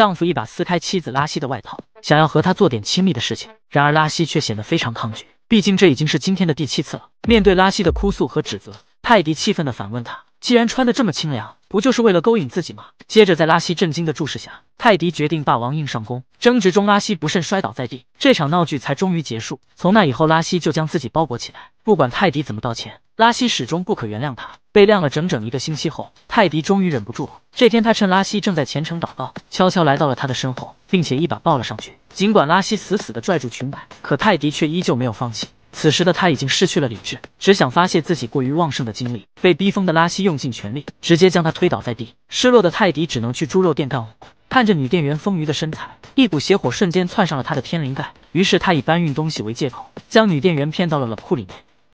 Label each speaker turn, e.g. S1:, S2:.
S1: 丈夫一把撕开妻子拉希的外套，想要和她做点亲密的事情，然而拉希却显得非常抗拒，毕竟这已经是今天的第七次了。面对拉希的哭诉和指责，泰迪气愤的反问他：“既然穿的这么清凉，不就是为了勾引自己吗？”接着，在拉希震惊的注视下，泰迪决定霸王硬上弓。争执中，拉希不慎摔倒在地，这场闹剧才终于结束。从那以后，拉希就将自己包裹起来，不管泰迪怎么道歉。拉西始终不可原谅他，被晾了整整一个星期后，泰迪终于忍不住了。这天，他趁拉西正在虔诚祷告，悄悄来到了他的身后，并且一把抱了上去。尽管拉西死死地拽住裙摆，可泰迪却依旧没有放弃。此时的他已经失去了理智，只想发泄自己过于旺盛的精力。被逼疯的拉西用尽全力，直接将他推倒在地。失落的泰迪只能去猪肉店干活，看着女店员丰腴的身材，一股邪火瞬间窜上了他的天灵盖。于是他以搬运东西为借口，将女店员骗到了冷库里面。